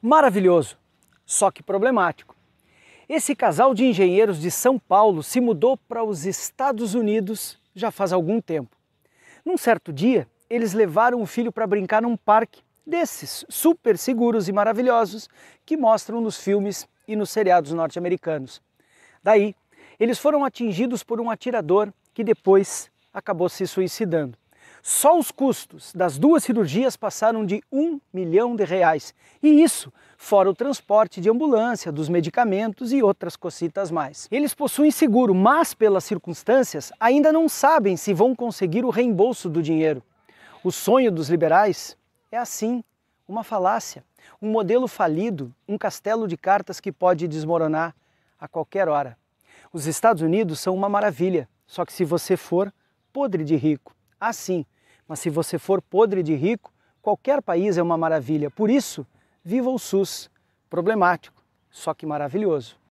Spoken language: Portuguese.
Maravilhoso, só que problemático. Esse casal de engenheiros de São Paulo se mudou para os Estados Unidos já faz algum tempo. Num certo dia, eles levaram o filho para brincar num parque desses super seguros e maravilhosos que mostram nos filmes e nos seriados norte-americanos. Daí, eles foram atingidos por um atirador que depois acabou se suicidando. Só os custos das duas cirurgias passaram de um milhão de reais. E isso fora o transporte de ambulância, dos medicamentos e outras cocitas mais. Eles possuem seguro, mas pelas circunstâncias ainda não sabem se vão conseguir o reembolso do dinheiro. O sonho dos liberais é assim, uma falácia, um modelo falido, um castelo de cartas que pode desmoronar a qualquer hora. Os Estados Unidos são uma maravilha, só que se você for podre de rico, assim, mas se você for podre de rico, qualquer país é uma maravilha. Por isso, viva o SUS. Problemático, só que maravilhoso.